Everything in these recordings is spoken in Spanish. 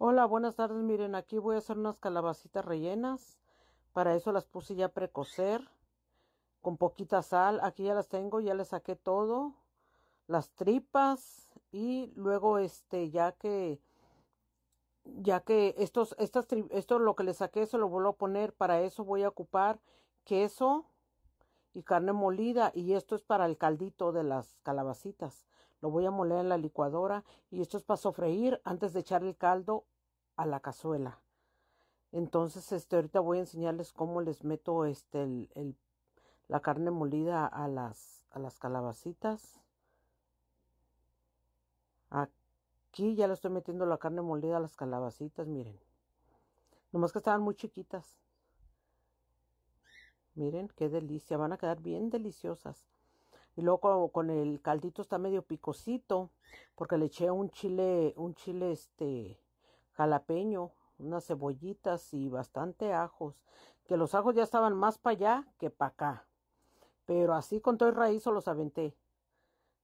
Hola, buenas tardes. Miren, aquí voy a hacer unas calabacitas rellenas. Para eso las puse ya precocer con poquita sal. Aquí ya las tengo, ya les saqué todo, las tripas y luego este ya que ya que estos estas esto lo que le saqué se lo vuelvo a poner. Para eso voy a ocupar queso y carne molida y esto es para el caldito de las calabacitas. Lo voy a moler en la licuadora y esto es para sofreír antes de echar el caldo a la cazuela. Entonces, este, ahorita voy a enseñarles cómo les meto este, la carne molida a las, a las calabacitas. Aquí ya le estoy metiendo la carne molida a las calabacitas, miren. Nomás que estaban muy chiquitas. Miren, qué delicia. Van a quedar bien deliciosas. Y luego con, el caldito está medio picosito, porque le eché un chile, un chile este jalapeño, unas cebollitas y bastante ajos, que los ajos ya estaban más para allá que para acá. Pero así con todo el raíz los aventé.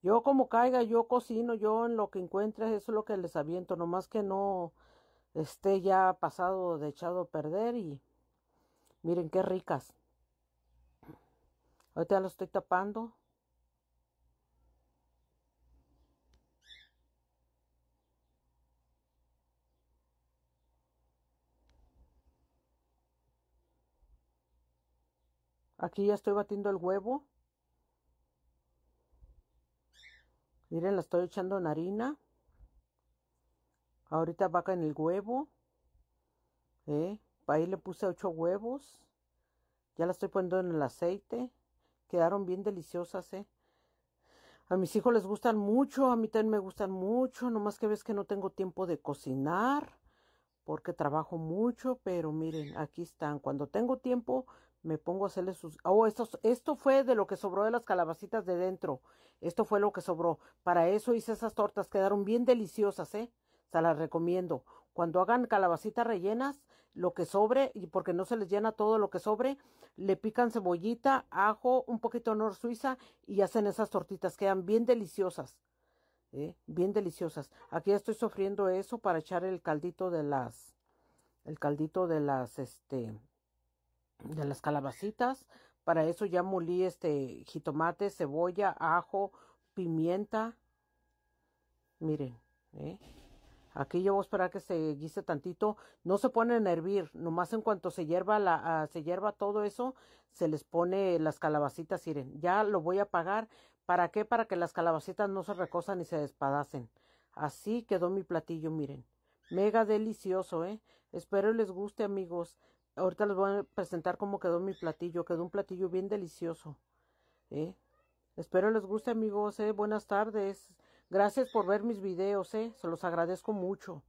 Yo como caiga, yo cocino, yo en lo que encuentre, eso es lo que les aviento, nomás que no esté ya pasado de echado a perder y miren qué ricas. Ahorita ya lo estoy tapando Aquí ya estoy batiendo el huevo. Miren, la estoy echando en harina. Ahorita vaca en el huevo. ¿Eh? Ahí le puse ocho huevos. Ya la estoy poniendo en el aceite. Quedaron bien deliciosas, ¿eh? A mis hijos les gustan mucho, a mí también me gustan mucho, nomás que ves que no tengo tiempo de cocinar porque trabajo mucho, pero miren, aquí están. Cuando tengo tiempo, me pongo a hacerles sus... Oh, esto, esto fue de lo que sobró de las calabacitas de dentro. Esto fue lo que sobró. Para eso hice esas tortas, quedaron bien deliciosas, ¿eh? Se las recomiendo. Cuando hagan calabacitas rellenas, lo que sobre, y porque no se les llena todo lo que sobre, le pican cebollita, ajo, un poquito de nor suiza y hacen esas tortitas. Quedan bien deliciosas. ¿eh? bien deliciosas. Aquí estoy sufriendo eso para echar el caldito de las, el caldito de las, este, de las calabacitas. Para eso ya molí este jitomate, cebolla, ajo, pimienta. Miren, ¿eh? Aquí yo voy a esperar que se guise tantito. No se ponen a hervir, nomás en cuanto se hierva, la, ah, se hierva todo eso, se les pone las calabacitas, miren. Ya lo voy a apagar ¿Para qué? Para que las calabacitas no se recosan y se despadacen. Así quedó mi platillo, miren. Mega delicioso, ¿eh? Espero les guste, amigos. Ahorita les voy a presentar cómo quedó mi platillo. Quedó un platillo bien delicioso, ¿eh? Espero les guste, amigos, ¿eh? Buenas tardes. Gracias por ver mis videos, ¿eh? Se los agradezco mucho.